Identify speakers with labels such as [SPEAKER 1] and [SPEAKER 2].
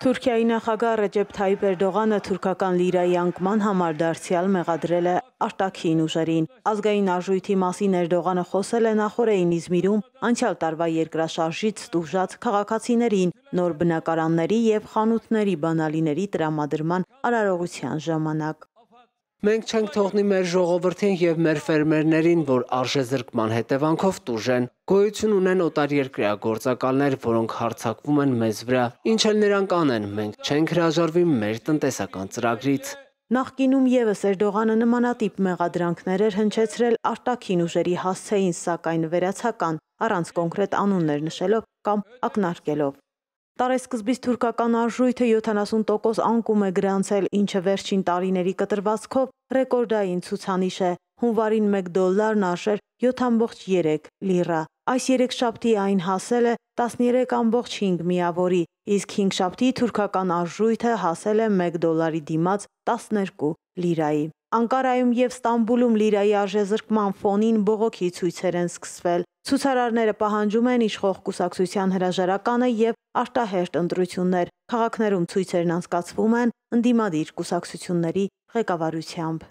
[SPEAKER 1] Թուրքիայի նախագահ Ռեջեփ Թայիպ Էրդողանը թուրքական լիրայի անկման համար դարձյալ մեղադրել է արտաքին ուժերին։ Ազգային արժույթի մասին Էրդողանը խոսել է նախորդին Իզմիրում անցյալ տարվա երկրաշարժից ստուժած քաղաքացիներին նոր բնակարանների եւ խանութների բանալիների տրամադրման արարողության ժամանակ։
[SPEAKER 2] Մենք չենք թողնի մեր ժողովրդին եւ մեր ֆերմերներին, որ արժեզրկման հետևանքով տուժեն։ Գոյություն ունեն օտար երկրագործակալներ, որոնք հարցակվում են մեզ վրա։ Ինչ էլ նրանք անեն, մենք չենք հրաժարվի մեր տնտեսական ծրագրից։
[SPEAKER 1] Նախկինում եւս Էրդողանը նմանատիպ մեղադրանքներ էր հնչեցրել արտաքին ուժերի հասցեին, սակայն վերացական, առանց կոնկրետ անուններ նշելով կամ ակնարկելով։ Տարեսկզբից թուրքական արժույթը 70% անկում է գրանցել, ինչը վերջին տարիների կտրվածքով ռեկորդային ցուցանիշ է։ Հունվարին 1 դոլարն արժեր 7.3 լիրա։ Այս 3 շաբթի այն հասել է 13.5 միավորի, իսկ 5 շաբթի թուրքական արժույթը հասել է 1 դոլարի դիմաց 12 լիրայի։ Անկարայում եւ Ստամբուլում լիրայի արժեզրկման ֆոնին բողոքի ցույցեր են սկսվել։ Ցուցարարները պահանջում են իշխող կուսակցության հրաժարականը եւ արտահերտ ընտրություններ։ Քաղաքներում ցույցերն անցկացվում են ընդդիմադիր կուսակցությունների ղեկավարությամբ։